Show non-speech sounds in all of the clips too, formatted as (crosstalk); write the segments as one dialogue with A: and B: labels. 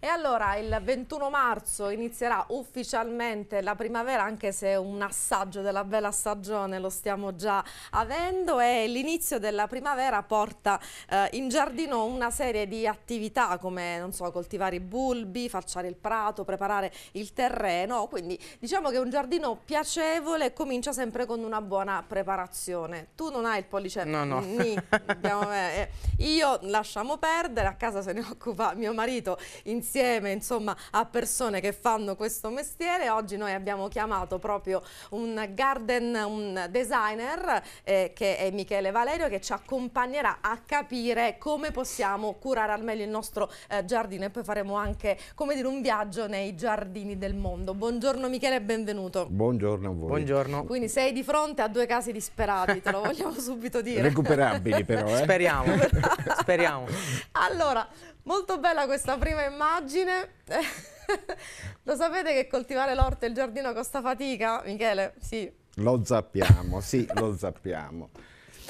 A: E allora il 21 marzo inizierà ufficialmente la primavera, anche se un assaggio della bella stagione lo stiamo già avendo e l'inizio della primavera porta eh, in giardino una serie di attività come non so, coltivare i bulbi, facciare il prato, preparare il terreno, quindi diciamo che un giardino piacevole comincia sempre con una buona preparazione. Tu non hai il pollice? No, no. (laughs) Ni, abbiamo, eh, eh, io lasciamo perdere, a casa se ne occupa mio marito insieme insieme insomma, a persone che fanno questo mestiere. Oggi noi abbiamo chiamato proprio un garden, un designer eh, che è Michele Valerio che ci accompagnerà a capire come possiamo curare al meglio il nostro eh, giardino e poi faremo anche come dire, un viaggio nei giardini del mondo. Buongiorno Michele e benvenuto.
B: Buongiorno a voi. Buongiorno. Quindi
A: sei di fronte a due casi disperati, te lo (laughs) vogliamo subito dire. Recuperabili però.
B: Eh? Speriamo, (laughs) speriamo.
A: allora, Molto bella questa prima immagine. (laughs) Lo sapete che coltivare l'orto e il giardino costa fatica, Michele? Sì.
C: Lo sappiamo, sì, lo (laughs) sappiamo.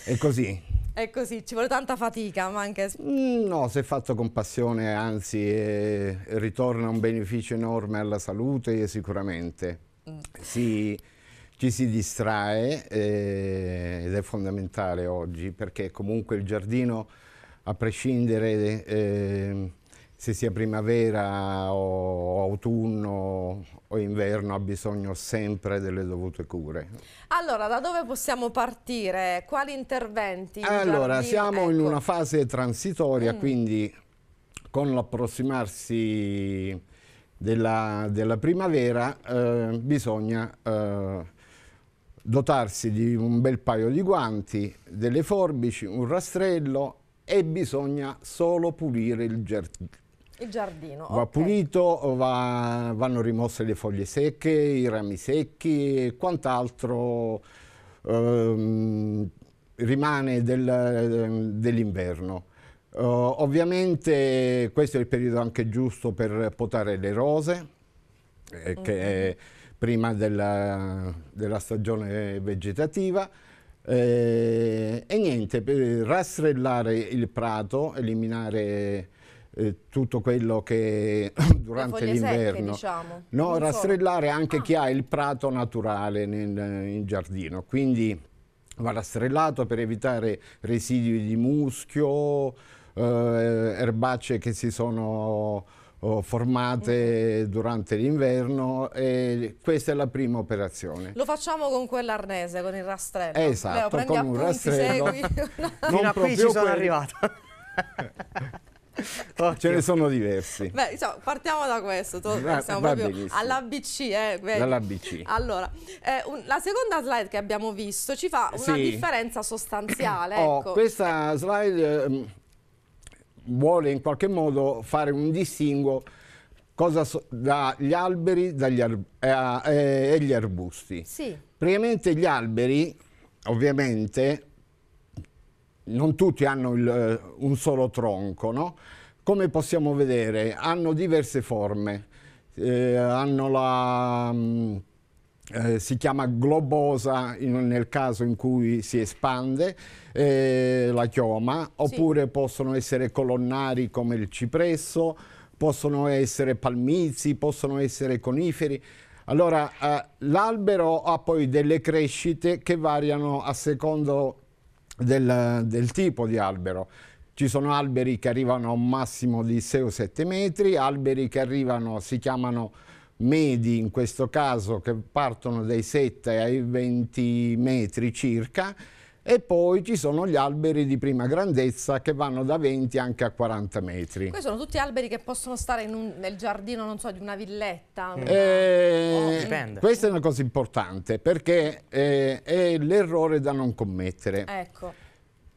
C: È così.
A: È così, ci vuole tanta fatica, ma anche... Mm,
C: no, se fatto con passione, anzi, eh, ritorna un beneficio enorme alla salute, sicuramente. Mm. Si, ci si distrae eh, ed è fondamentale oggi, perché comunque il giardino a prescindere eh, se sia primavera o autunno o inverno ha bisogno sempre delle dovute cure.
A: Allora, da dove possiamo partire? Quali interventi? In allora, giardino? siamo ecco.
C: in una fase transitoria, mm. quindi con l'approssimarsi della, della, primavera eh, bisogna eh, dotarsi di un bel paio di guanti, delle forbici, un rastrello e bisogna solo pulire il giardino.
A: Il giardino. Va
C: okay. pulito, va, vanno rimosse le foglie secche, i rami secchi e quant'altro ehm, rimane del, dell'inverno. Uh, ovviamente questo è il periodo anche giusto per potare le rose, eh, mm -hmm. che mm-hmm. è prima della, della stagione vegetativa. Eh, e niente, per rastrellare il prato, eliminare eh, tutto quello che (coughs) durante l'inverno diciamo. no, rastrellare so. anche ah. chi ha il prato naturale nel, in giardino quindi va rastrellato per evitare residui di muschio eh, erbacce che si sono formate mhm. durante l'inverno e questa è la prima operazione.
A: Lo facciamo con quell'arnese, con il rastrello. Esatto, Leo, con un rastrello. non (laughs) Fino a qui ci sono arrivata.
C: (laughs) Ce ne sono diversi. Beh,
A: diciamo, partiamo da questo, siamo proprio all'ABC. Eh, All allora, eh, un, la seconda slide che abbiamo visto ci fa una sì. differenza sostanziale. (clears throat) Oh, ecco.
C: Questa slide... Eh, vuole in qualche modo fare un distinguo so dagli alberi dagli ar, eh, eh, e gli arbusti. Sì. Praticamente gli alberi, ovviamente, non tutti hanno il, un solo tronco, no? Come possiamo vedere, hanno diverse forme. Eh, hanno la... Mh, mm, eh, si chiama globosa in, nel caso in cui si espande eh, la chioma, oppure sì. possono essere colonnari come il cipresso, possono essere palmizi, possono essere coniferi. Allora, eh, l'albero ha poi delle crescite che variano a secondo del, del tipo di albero. Ci sono alberi che arrivano a un massimo di 6 o 7 metri, alberi che arrivano, si chiamano medi in questo caso che partono dai 7 ai 20 metri circa e poi ci sono gli alberi di prima grandezza che vanno da 20 anche a 40 metri. Questi sono
A: tutti alberi che possono stare un, nel giardino, non so, di una villetta? Una... Mm. Oh, eh, oh,
C: questa è una cosa importante perché eh, è l'errore da non commettere. Ecco.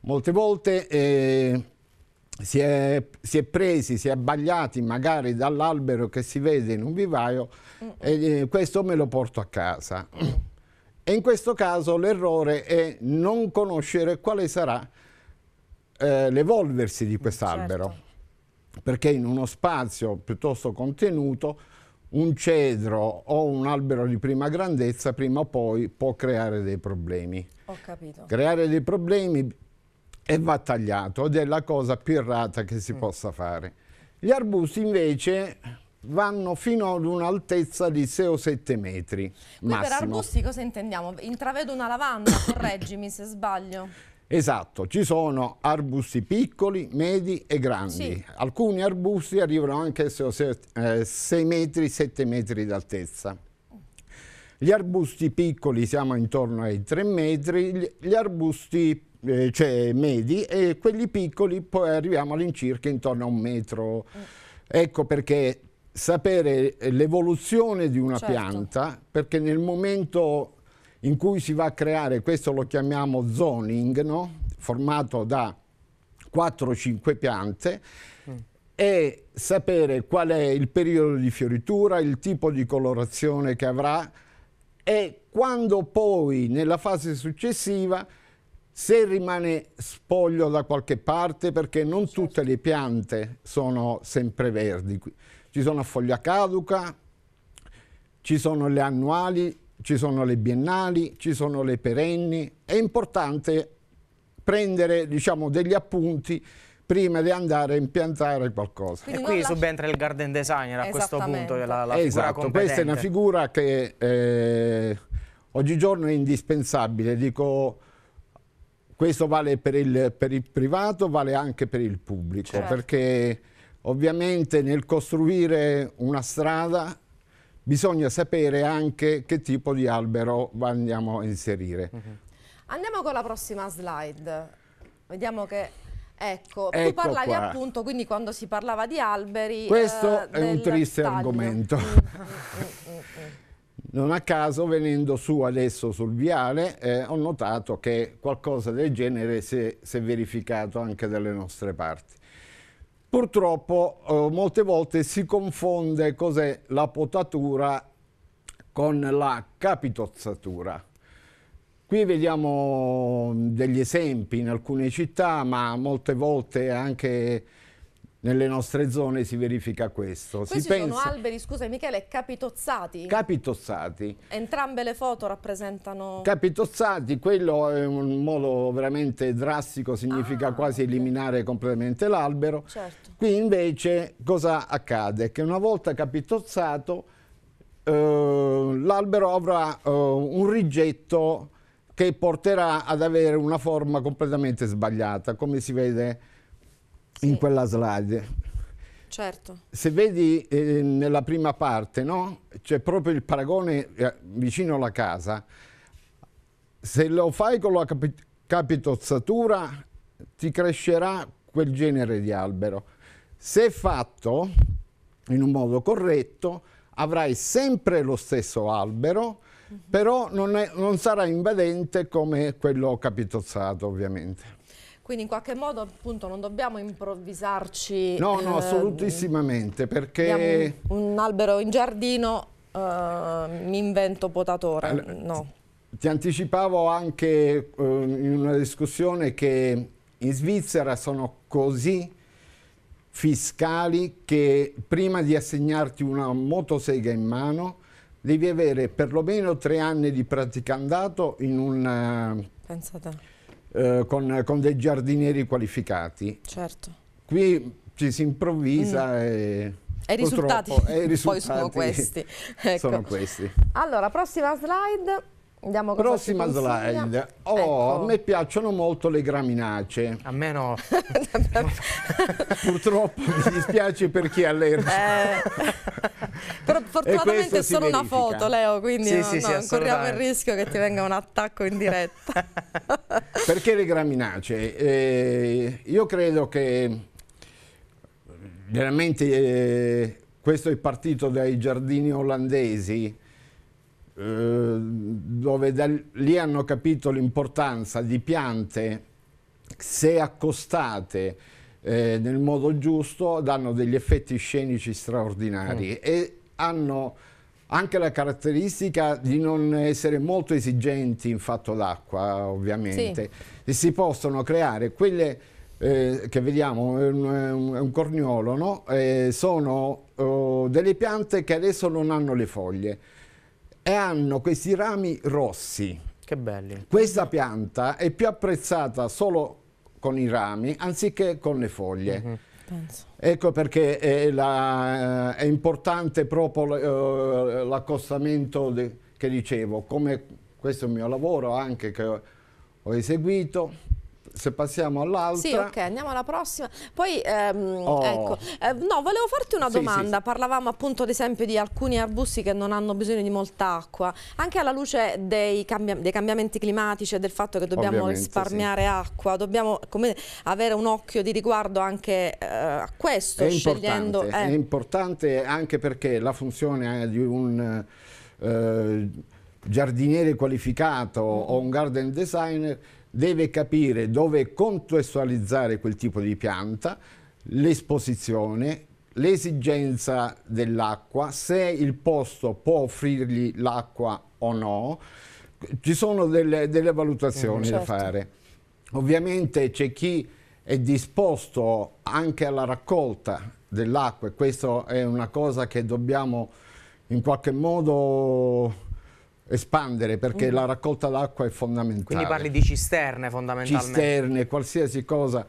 C: Molte volte eh, si è, si è, presi, si è abbagliati magari dall'albero che si vede in un vivaio mm. e eh, questo me lo porto a casa. (clears throat) E in questo caso l'errore è non conoscere quale sarà eh, l'evolversi di quest'albero. Certo. Perché in uno spazio piuttosto contenuto un cedro o un albero di prima grandezza prima o poi può creare dei problemi. Ho capito. Creare dei problemi e va tagliato ed è la cosa più errata che si mm. possa fare. Gli arbusti invece vanno fino ad un'altezza di 6 o 7 metri. Ma per arbusti
A: cosa intendiamo? Intravedo una lavanda, (coughs) correggimi se sbaglio.
C: Esatto, ci sono arbusti piccoli, medi e grandi. Sì. Alcuni arbusti arrivano anche a 6 eh, metri, 7 metri d'altezza. Gli arbusti piccoli siamo intorno ai 3 metri, gli arbusti eh, cioè, medi e quelli piccoli poi arriviamo all'incirca intorno a un metro. Mm. Ecco perché sapere l'evoluzione di una certo. pianta, perché nel momento in cui si va a creare, questo lo chiamiamo zoning, no? formato da 4-5 piante, mm. e sapere qual è il periodo di fioritura, il tipo di colorazione che avrà, e quando poi nella fase successiva se rimane spoglio da qualche parte perché non tutte le piante sono sempre sempreverdi ci sono foglia caduca ci sono le annuali ci sono le biennali ci sono le perenni è importante prendere diciamo, degli appunti prima di andare a impiantare qualcosa. Quindi
B: e qui lasci... subentra il garden designer a questo punto, la, la esatto, questa è una
C: figura che eh, oggigiorno è indispensabile, dico... Questo vale per il, per il, privato, vale anche per il pubblico, certo. perché ovviamente nel costruire una strada bisogna sapere anche che tipo di albero andiamo a inserire. Uh mhm. -huh.
A: Andiamo con la prossima slide. Vediamo che Ecco, ecco tu ecco parlavi qua. appunto, quindi quando si parlava di alberi... Questo eh, è un triste
C: taglio. argomento. Mm, mm, mm, non a caso, venendo su adesso sul viale, eh, ho notato che qualcosa del genere si è, si è verificato anche dalle nostre parti. Purtroppo eh, molte volte si confonde cos'è la potatura con la capitozzatura. Qui vediamo mm, degli esempi in alcune città, ma molte volte anche nelle nostre zone si verifica questo. Questi si pensa... sono
A: alberi, scusa Michele, capitozzati?
C: Capitozzati.
A: Entrambe le foto rappresentano...
C: Capitozzati, quello è un modo veramente drastico, significa ah, quasi eliminare completamente l'albero. Certo. Qui invece cosa accade? Che una volta capitozzato eh, l'albero avrà eh, un rigetto che porterà ad avere una forma completamente sbagliata, come si vede sì. in quella slide. Certo. Se vedi eh, nella prima parte, no? c'è proprio il paragone eh, vicino alla casa. Se lo fai con la capi capitozzatura ti crescerà quel genere di albero. Se fatto in un modo corretto avrai sempre lo stesso albero però non, è, non sarà invadente come quello capitozzato ovviamente.
A: Quindi in qualche modo appunto non dobbiamo improvvisarci. No, no, eh,
C: assolutissimamente, perché...
A: Un, albero in giardino, eh, mi invento potatore, allora, no.
C: Ti anticipavo anche eh, in una discussione che in Svizzera sono così fiscali che prima di assegnarti una motosega in mano devi avere perlomeno tre anni di praticandato in un... Eh, con, con, dei giardinieri qualificati. Certo. Qui ci si improvvisa mm. e... E i risultati, e i risultati (laughs) poi sono questi.
A: (laughs) Ecco. sono questi. Allora, prossima slide. Andiamo Prossima slide.
C: Oh, ecco. a me piacciono molto le graminace. A me no. (laughs) Purtroppo mi dispiace per chi è allergico.
A: Eh. Però fortunatamente è solo una foto, Leo, quindi sì, no, sì, sì, corriamo il rischio che ti venga un attacco in diretta.
C: (laughs) Perché le graminace? Eh, io credo che veramente eh, questo è partito dai giardini olandesi eh, dove da lì hanno capito l'importanza di piante se accostate eh, nel modo giusto danno degli effetti scenici straordinari mm. e hanno anche la caratteristica di non essere molto esigenti in fatto d'acqua ovviamente sì. e si possono creare quelle eh, che vediamo è un, un, corniolo no? eh, sono oh, delle piante che adesso non hanno le foglie e hanno questi rami rossi. Che belli. Questa pianta è più apprezzata solo con i rami anziché con le foglie. Mm -hmm. Ecco perché è, la, eh, è importante proprio eh, l'accostamento che dicevo, come questo è il mio lavoro anche che ho eseguito, se passiamo all'altra... Sì, ok,
A: andiamo alla prossima. Poi, ehm, oh. ecco, eh, no, volevo farti una domanda. Sì. Parlavamo appunto, ad esempio, di alcuni arbusti che non hanno bisogno di molta acqua. Anche alla luce dei, cambi dei cambiamenti climatici e del fatto che dobbiamo Ovviamente, risparmiare sì. acqua, dobbiamo come, avere un occhio di riguardo anche eh, a questo. È scegliendo, importante, eh. è
C: importante anche perché la funzione di un eh, giardiniere qualificato o un garden designer deve capire dove contestualizzare quel tipo di pianta, l'esposizione, l'esigenza dell'acqua, se il posto può offrirgli l'acqua o no. Ci sono delle, delle valutazioni certo. da fare. Ovviamente c'è chi è disposto anche alla raccolta dell'acqua e questa è una cosa che dobbiamo in qualche modo espandere perché mm. la raccolta d'acqua è fondamentale. Quindi parli
B: di cisterne fondamentalmente. Cisterne,
C: qualsiasi cosa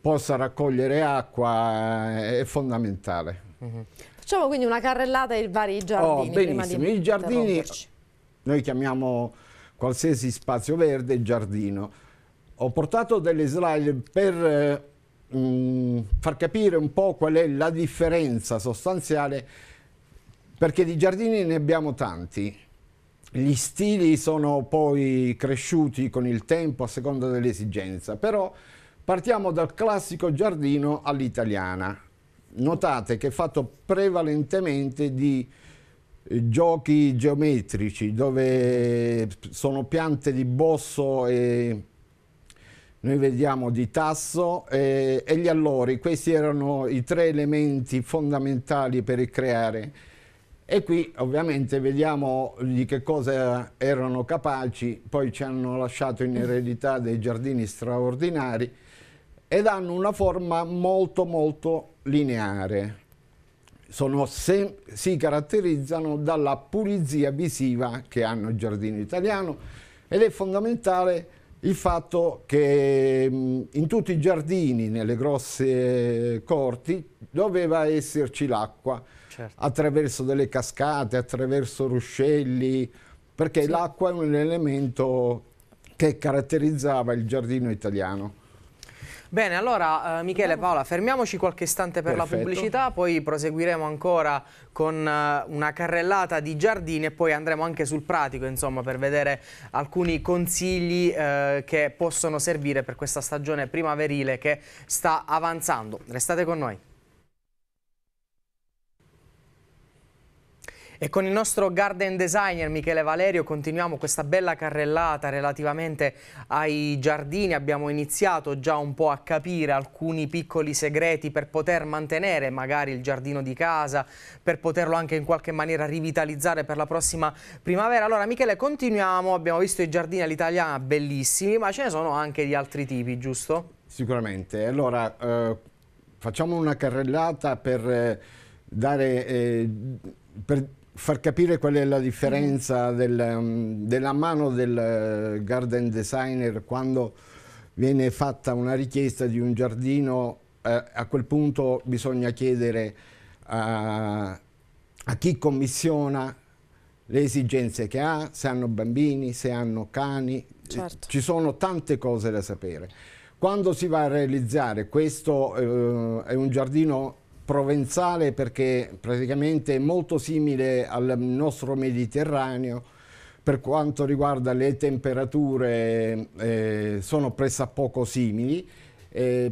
C: possa raccogliere acqua eh, è fondamentale. Mm -hmm.
A: Facciamo quindi una carrellata ai vari oh, giardini. Oh, benissimo, i
C: giardini noi chiamiamo qualsiasi spazio verde giardino. Ho portato delle slide per eh, mm, far capire un po' qual è la differenza sostanziale perché di giardini ne abbiamo tanti gli stili sono poi cresciuti con il tempo a seconda dell'esigenza, però partiamo dal classico giardino all'italiana. Notate che è fatto prevalentemente di eh, giochi geometrici dove eh, sono piante di bosso e noi vediamo di tasso e, eh, e gli allori, questi erano i tre elementi fondamentali per creare e qui ovviamente vediamo di che cosa erano capaci, poi ci hanno lasciato in eredità dei giardini straordinari ed hanno una forma molto molto lineare. Sono, si caratterizzano dalla pulizia visiva che hanno il giardino italiano ed è fondamentale il fatto che mm, in tutti i giardini, nelle grosse corti, doveva esserci l'acqua certo. attraverso delle cascate, attraverso ruscelli, perché sì. l'acqua è un elemento che caratterizzava il giardino italiano.
B: Bene, allora eh, Michele e Paola, fermiamoci qualche istante per Perfetto. la pubblicità, poi proseguiremo ancora con eh, una carrellata di giardini e poi andremo anche sul pratico, insomma, per vedere alcuni consigli eh, che possono servire per questa stagione primaverile che sta avanzando. Restate con noi. E con il nostro garden designer Michele Valerio continuiamo questa bella carrellata relativamente ai giardini. Abbiamo iniziato già un po' a capire alcuni piccoli segreti per poter mantenere magari il giardino di casa, per poterlo anche in qualche maniera rivitalizzare per la prossima primavera. Allora Michele continuiamo, abbiamo visto i giardini all'italiana bellissimi, ma ce ne sono anche di altri tipi, giusto? Sicuramente. Allora eh, facciamo una carrellata per
C: eh, dare... Eh, per far capire qual è la differenza del, mm, della mano del eh, garden designer quando viene fatta una richiesta di un giardino, eh, a quel punto bisogna chiedere a, a chi commissiona le esigenze che ha, se hanno bambini, se hanno cani, certo. ci sono tante cose da sapere. Quando si va a realizzare, questo eh, è un giardino provenzale perché praticamente è molto simile al nostro Mediterraneo per quanto riguarda le temperature eh, sono pressappoco simili eh,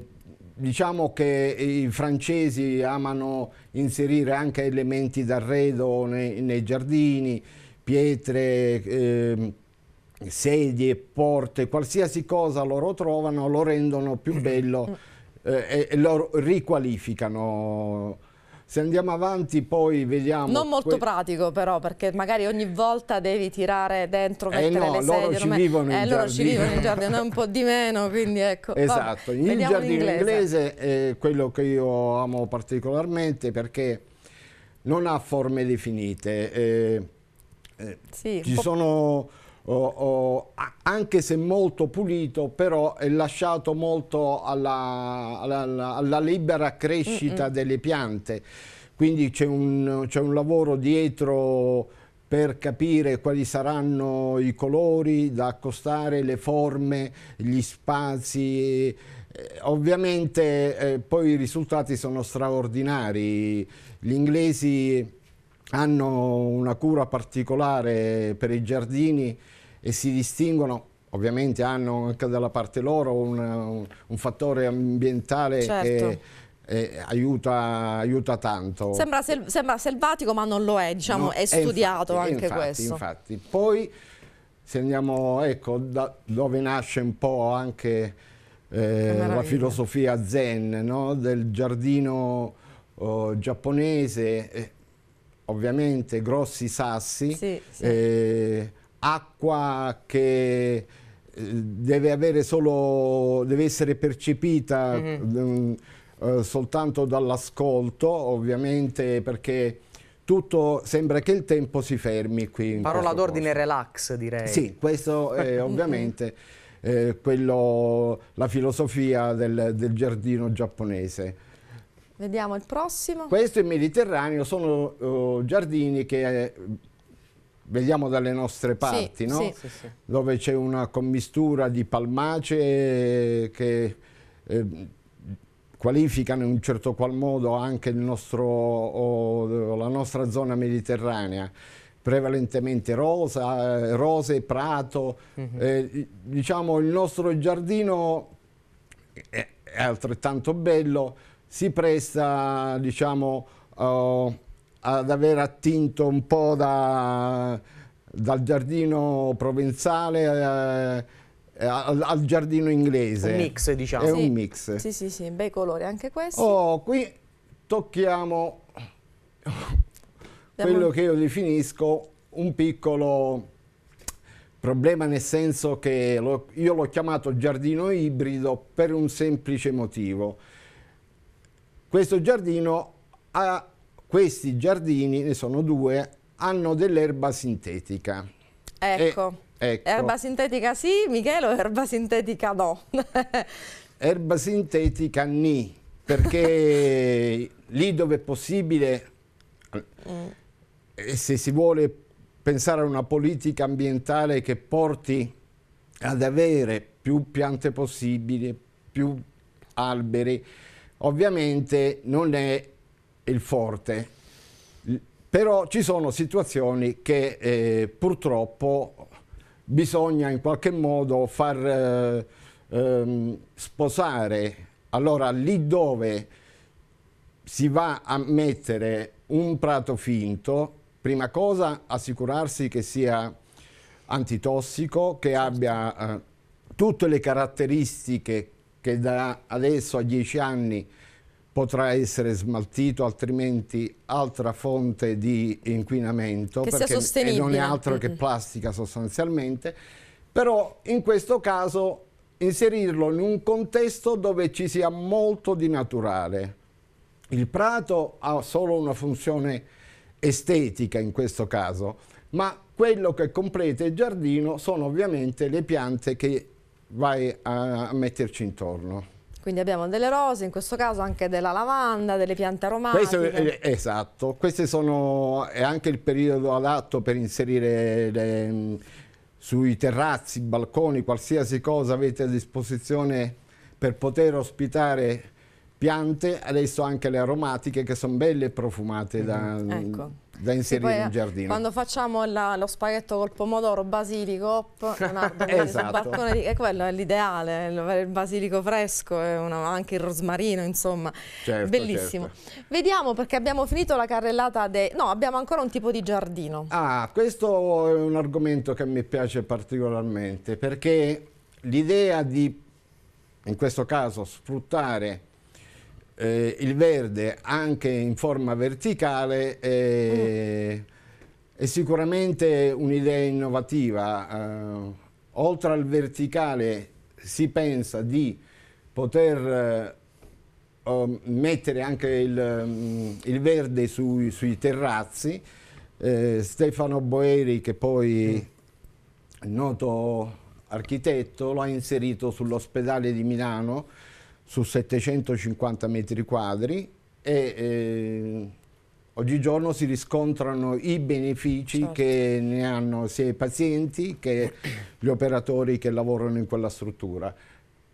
C: diciamo che i francesi amano inserire anche elementi d'arredo nei, nei, giardini pietre eh, sedie, porte, qualsiasi cosa loro trovano lo rendono più bello mm eh, e lo riqualificano. Se andiamo avanti poi vediamo... Non molto
A: pratico però, perché magari ogni volta devi tirare dentro, eh mettere no, le sedie... Loro ci vivono eh, in loro ci vivono in giardino, un po' di meno, quindi ecco... Esatto, Vabbè, il giardino inglese. inglese
C: è quello che io amo particolarmente perché non ha forme definite. Eh, eh, sì, ci sono oh, oh, anche se molto pulito, però è lasciato molto alla, alla, alla libera crescita mm -mm. delle piante. Quindi c'è un, un lavoro dietro per capire quali saranno i colori da accostare, le forme, gli spazi. Eh, ovviamente eh, poi i risultati sono straordinari. Gli inglesi hanno una cura particolare per i giardini e si distinguono ovviamente hanno anche dalla parte loro un, un fattore ambientale certo. che eh, aiuta, aiuta, tanto. Sembra,
A: sel sembra, selvatico ma non lo è, diciamo, no, è studiato infatti, anche infatti, questo.
C: Infatti, poi se andiamo, ecco, da dove nasce un po' anche eh, la filosofia zen no? del giardino oh, giapponese, eh, ovviamente grossi sassi, sì, sì eh, acqua che eh, deve avere solo deve essere percepita mhm. mm -hmm. soltanto dall'ascolto ovviamente perché tutto sembra che il tempo si fermi qui parola
B: d'ordine relax direi sì
C: questo è (laughs) ovviamente eh, quello, la filosofia del, del giardino giapponese
A: Vediamo il prossimo. Questo
C: è il Mediterraneo, sono uh, giardini che eh, vediamo dalle nostre parti, sì, no? sì, sì, dove c'è una commistura di palmace che eh, qualificano in un certo qual modo anche nostro, o, la nostra zona mediterranea prevalentemente rosa, eh, rose, prato, mm -hmm. eh, diciamo il nostro giardino è, altrettanto bello, si presta diciamo, uh, ad aver attinto un po' da, dal giardino provenzale eh, al, al, giardino inglese. Un mix, diciamo. È sì. un mix. Sì,
A: sì, sì, bei colori anche questi. Oh, qui tocchiamo quello
C: che io definisco un piccolo problema nel senso che lo, io l'ho chiamato giardino ibrido per un semplice motivo. Questo giardino ha questi giardini, ne sono due, hanno dell'erba sintetica. Ecco. E, ecco. Erba
A: sintetica sì, Michele, o erba sintetica no? (laughs)
C: erba sintetica ni, perché (laughs) lì dove è possibile, mm. Eh, se si vuole pensare a una politica ambientale che porti ad avere più piante possibili, più alberi, ovviamente non è il forte. Però ci sono situazioni che eh, purtroppo bisogna in qualche modo far eh, ehm, sposare. Allora lì dove si va a mettere un prato finto, prima cosa assicurarsi che sia antitossico, che abbia eh, tutte le caratteristiche che da adesso a dieci anni potrà essere smaltito, altrimenti altra fonte di inquinamento, che perché non è altro che plastica sostanzialmente, però in questo caso inserirlo in un contesto dove ci sia molto di naturale. Il prato ha solo una funzione estetica in questo caso, ma quello che completa il giardino sono ovviamente le piante che vai a metterci intorno.
A: Quindi abbiamo delle rose, in questo caso anche della lavanda, delle piante aromatiche. Questo,
C: esatto, questo sono, è anche il periodo adatto per inserire le, sui terrazzi, balconi, qualsiasi cosa avete a disposizione per poter ospitare piante, adesso anche le aromatiche che sono belle e profumate. Mm -hmm. da, mm-hmm. ecco da inserire poi, in giardino. Quando
A: facciamo la, lo spaghetto col pomodoro, basilico, (laughs) Leonardo, esatto. di, è quello è l'ideale, il basilico fresco, una, anche il rosmarino, insomma, certo, bellissimo. Certo. Vediamo perché abbiamo finito la carrellata, de... no, abbiamo ancora un tipo di giardino. Ah, questo è un argomento
C: che mi piace particolarmente perché l'idea di, in questo caso, sfruttare eh, il verde anche in forma verticale è, mm. è sicuramente un'idea innovativa. Eh, oltre al verticale si pensa di poter eh, oh, mettere anche il, mm, il verde sui, sui terrazzi. Eh, Stefano Boeri, che poi mm. è noto architetto, lo ha inserito sull'ospedale di Milano su 750 metri quadri e eh, oggigiorno si riscontrano i benefici certo. che ne hanno sia i pazienti che gli operatori che lavorano in quella struttura.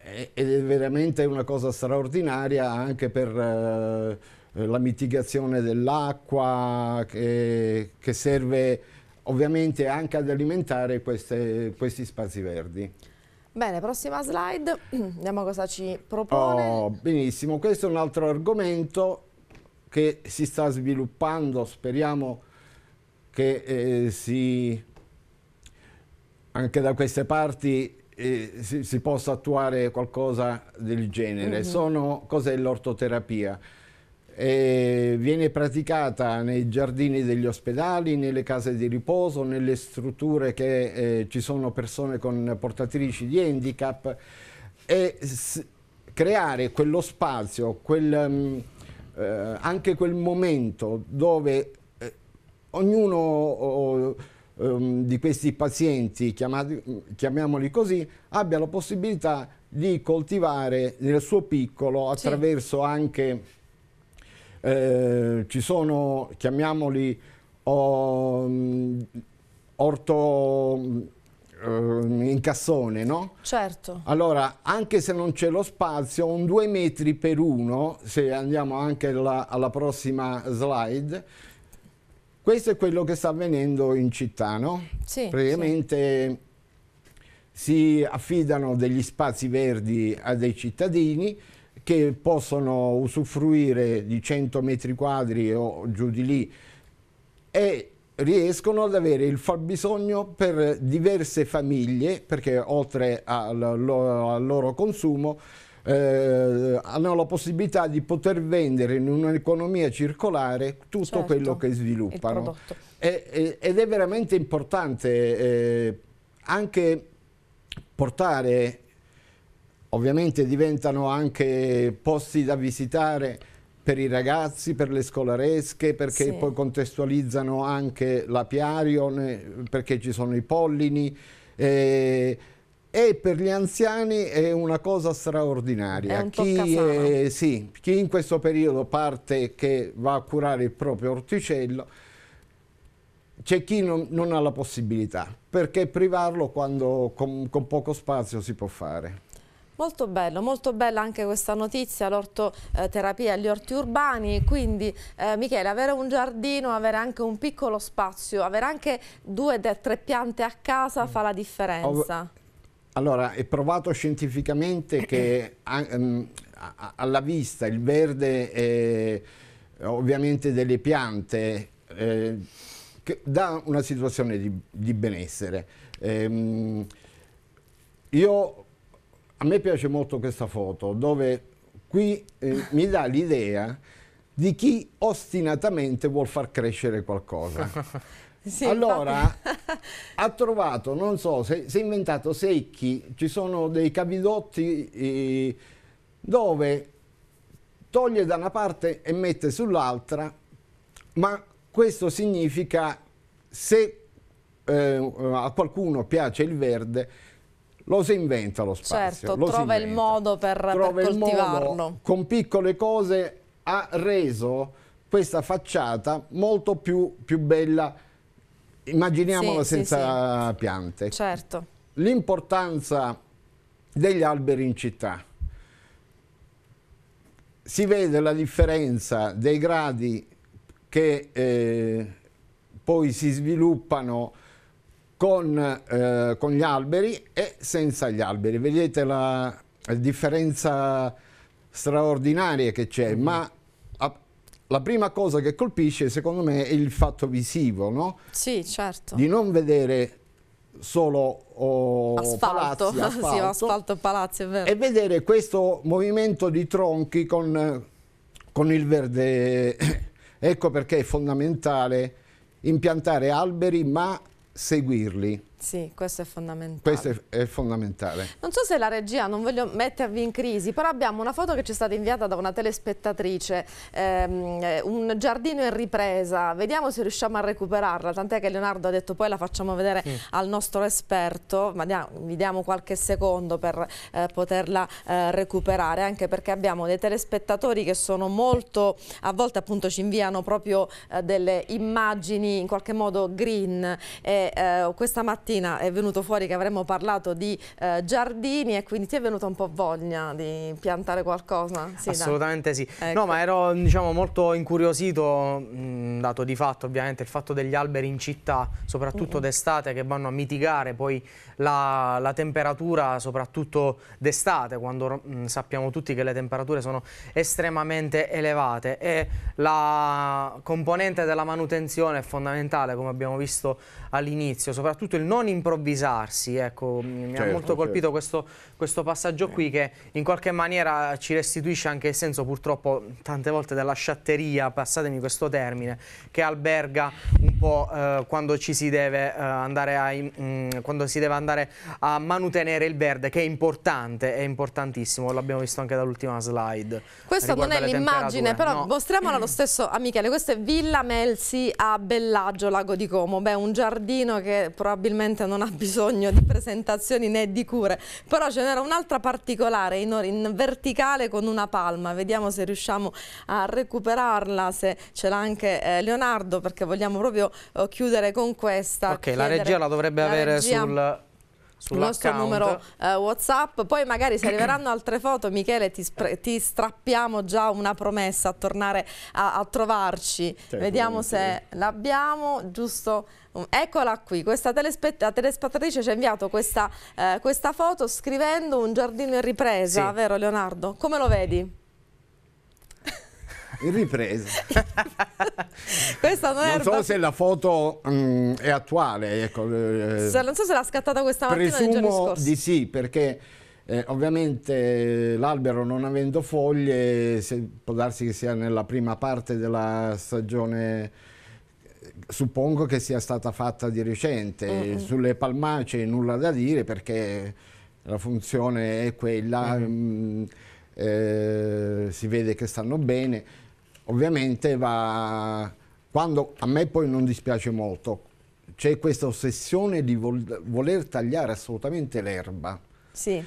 C: Ed è veramente una cosa straordinaria anche per eh, la mitigazione dell'acqua che, che, serve ovviamente anche ad alimentare queste, questi spazi verdi.
A: Bene, prossima slide, (clears throat) vediamo cosa ci propone.
C: Oh, benissimo, questo è un altro argomento che si sta sviluppando, speriamo che eh, si, anche da queste parti eh, si, si, possa attuare qualcosa del genere. Mm -hmm. cos'è l'ortoterapia? e viene praticata nei giardini degli ospedali, nelle case di riposo, nelle strutture che eh, ci sono persone con portatrici di handicap e creare quello spazio, quel, um, eh, anche quel momento dove eh, ognuno oh, um, di questi pazienti, chiamati, mm, chiamiamoli così, abbia la possibilità di coltivare nel suo piccolo attraverso sì. anche eh, ci sono, chiamiamoli, oh, orto mm, eh, in cassone, no?
A: Certo.
C: Allora, anche se non c'è lo spazio, un due metri per uno se andiamo anche alla, alla, prossima slide, questo è quello che sta avvenendo in città, no?
B: Sì. Praticamente
C: sì. si affidano degli spazi verdi a dei cittadini, che possono usufruire di 100 metri quadri o giù di lì e riescono ad avere il fabbisogno per diverse famiglie perché oltre al, al loro consumo eh, hanno la possibilità di poter vendere in un'economia circolare tutto certo, quello che sviluppano e, e, ed è veramente importante eh, anche portare ovviamente diventano anche posti da visitare per i ragazzi, per le scolaresche, perché sì. poi contestualizzano anche l'apiario, perché ci sono i pollini. Eh, e per gli anziani è una cosa straordinaria. Un chi, è, sì, chi in questo periodo parte che va a curare il proprio orticello, c'è chi non, non, ha la possibilità, perché privarlo quando con, con poco spazio si può fare.
A: Molto bello, molto bella anche questa notizia, l'ortoterapia eh, agli orti urbani, quindi eh, Michele avere un giardino, avere anche un piccolo spazio, avere anche due o tre piante a casa fa la differenza.
C: Allora, è provato scientificamente che ehm, alla vista il verde è, ovviamente delle piante eh, dà una situazione di, di benessere. Ehm, io a me piace molto questa foto dove qui eh, mi dà l'idea di chi ostinatamente vuol far crescere qualcosa.
B: (laughs) sì, allora
C: ha trovato, non so, si è inventato secchi, ci sono dei cavidotti eh, dove toglie da una parte e mette sull'altra, ma questo significa se eh, a qualcuno piace il verde, lo si inventa lo spazio. Certo, trova il
A: modo per, trova per coltivarlo. Modo,
C: con piccole cose ha reso questa facciata molto più, più bella, immaginiamola sì, senza sì, sì. piante. Certo. L'importanza degli alberi in città. Si vede la differenza dei gradi che eh, poi si sviluppano con, eh, con gli alberi e senza gli alberi. Vedete la, differenza straordinaria che c'è, mm. ma a, la prima cosa che colpisce secondo me è il fatto visivo, no?
A: Sì, certo.
C: Di non vedere solo oh, asfalto. Palazzi, asfalto, (laughs) sì,
A: asfalto palazzi, e
C: vedere questo movimento di tronchi con, con il verde. (clears throat) ecco perché è fondamentale impiantare alberi ma seguirli
A: sì, questo è fondamentale. Questo
C: è, è, fondamentale.
A: Non so se la regia, non voglio mettervi in crisi, però abbiamo una foto che ci è stata inviata da una telespettatrice, ehm, un giardino in ripresa, vediamo se riusciamo a recuperarla, tant'è che Leonardo ha detto poi la facciamo vedere sì. al nostro esperto, ma diamo, vi diamo qualche secondo per eh, poterla eh, recuperare, anche perché abbiamo dei telespettatori che sono molto, a volte appunto ci inviano proprio eh, delle immagini in qualche modo green e eh, questa mattina mattina è venuto fuori che avremmo parlato di eh, giardini e quindi ti è venuta un po' voglia di piantare qualcosa? Sì, Assolutamente
B: dai. sì. Ecco. No, ma ero diciamo, molto incuriosito, mh, mm, dato di fatto ovviamente il fatto degli alberi in città, soprattutto mm -hmm. d'estate, che vanno a mitigare poi la, la temperatura, soprattutto d'estate, quando mh, mm, sappiamo tutti che le temperature sono estremamente elevate e la componente della manutenzione è fondamentale, come abbiamo visto all'inizio, soprattutto il non non improvvisarsi, ecco, mi certo, ha molto certo. colpito certo. questo, questo, passaggio qui che in qualche maniera ci restituisce anche il senso purtroppo tante volte della sciatteria, passatemi questo termine, che alberga un po' eh, quando ci si deve, eh, andare a, mh, mm, quando si deve andare a manutenere il verde, che è importante, è importantissimo, l'abbiamo visto anche dall'ultima slide. Questa non è l'immagine, però no. mostriamola lo (clears throat)
A: stesso a Michele, questa è Villa Melzi a Bellaggio, Lago di Como, beh un giardino che probabilmente non ha bisogno di presentazioni né di cure, però ce n'era un'altra particolare in, in verticale con una palma, vediamo se riusciamo a recuperarla, se ce l'ha anche eh, Leonardo perché vogliamo proprio eh, chiudere con questa. Ok, la regia la dovrebbe la avere regia. sul
B: il nostro numero
A: eh, Whatsapp. Poi magari se arriveranno (clears throat) altre foto, Michele, ti, ti strappiamo già una promessa a tornare a, a trovarci. Certo, Vediamo se l'abbiamo, giusto? Mm, eccola qui, questa telespettatrice ci ha inviato questa, eh, questa foto scrivendo un giardino in ripresa, sì. vero Leonardo? Come lo vedi?
C: ripresa.
A: (laughs) questa non, non so se
C: la foto mh, mm, è attuale. Ecco, eh, non
A: so se l'ha scattata questa mattina. Presumo
C: di sì, perché eh, ovviamente eh, l'albero non avendo foglie, se, può darsi che sia nella prima parte della stagione eh, suppongo che sia stata fatta di recente, mm -hmm. sulle palmace nulla da dire perché la funzione è quella, mm -hmm. eh, si vede che stanno bene ovviamente va... Quando a me poi non dispiace molto, c'è questa ossessione di voler tagliare assolutamente l'erba. Sì.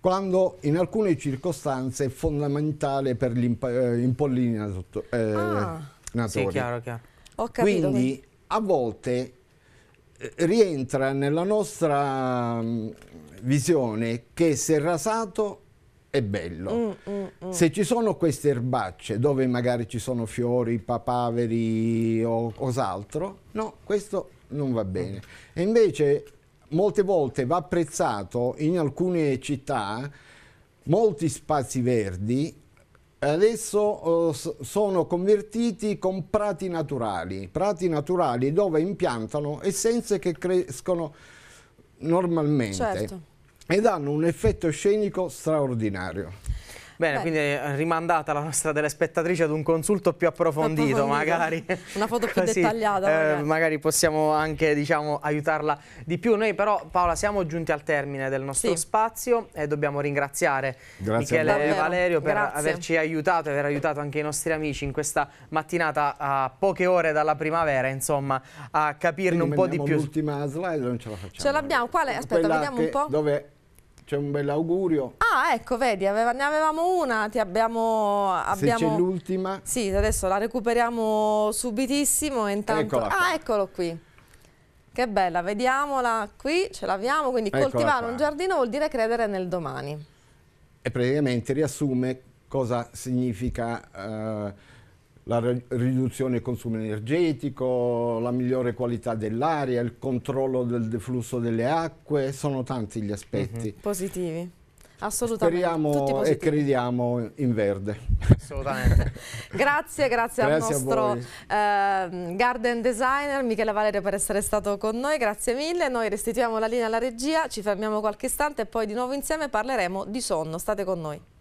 C: Quando in alcune circostanze è fondamentale per gli eh, impollinatori. Eh, ah. Sì, chiaro,
B: chiaro. Ho capito. Quindi
C: a volte eh, rientra nella nostra mm, visione che se rasato è bello. Mm, mm, mm. Se ci sono queste erbacce dove magari ci sono fiori, papaveri o cos'altro, no, questo non va bene. E invece molte volte va apprezzato in alcune città molti spazi verdi adesso eh, sono convertiti con prati naturali, prati naturali dove impiantano essenze che crescono normalmente. Certo ed hanno un effetto scenico straordinario.
B: Bene, Beh. quindi rimandata la nostra telespettatrice ad un consulto più approfondito, magari.
A: Una foto più Così, (laughs) dettagliata. Eh, magari.
B: magari. possiamo anche, diciamo, aiutarla di più. Noi però, Paola, siamo giunti al termine del nostro sì. spazio e dobbiamo ringraziare Grazie Michele e Valerio per Grazie. averci aiutato e aver aiutato anche i nostri amici in questa mattinata a poche ore dalla primavera, insomma, a capirne quindi un po' di più. l'ultima slide non ce la facciamo. Ce
A: l'abbiamo, quale? Aspetta, Quella vediamo un po'.
B: Dove c'è un bel augurio.
A: Ah, ecco, vedi, aveva, ne avevamo una, ti abbiamo... abbiamo... Se c'è l'ultima. Sì, adesso la recuperiamo subitissimo. Intanto... Eccola ah, eccolo qui. Che bella, vediamola qui, ce l'abbiamo, quindi eccola coltivare qua. un giardino vuol dire credere nel domani.
C: E praticamente riassume cosa significa... Eh, la riduzione del consumo energetico, la migliore qualità dell'aria, il controllo del deflusso delle acque, sono tanti gli aspetti. Mm
A: -hmm. Positivi. Assolutamente. Speriamo e
C: crediamo in verde.
A: Assolutamente. grazie, (laughs) grazie, grazie, al nostro eh, garden designer Michele Valerio per essere stato con noi, grazie mille. Noi restituiamo la linea alla regia, ci fermiamo qualche istante e poi di nuovo insieme parleremo di sonno. State con noi.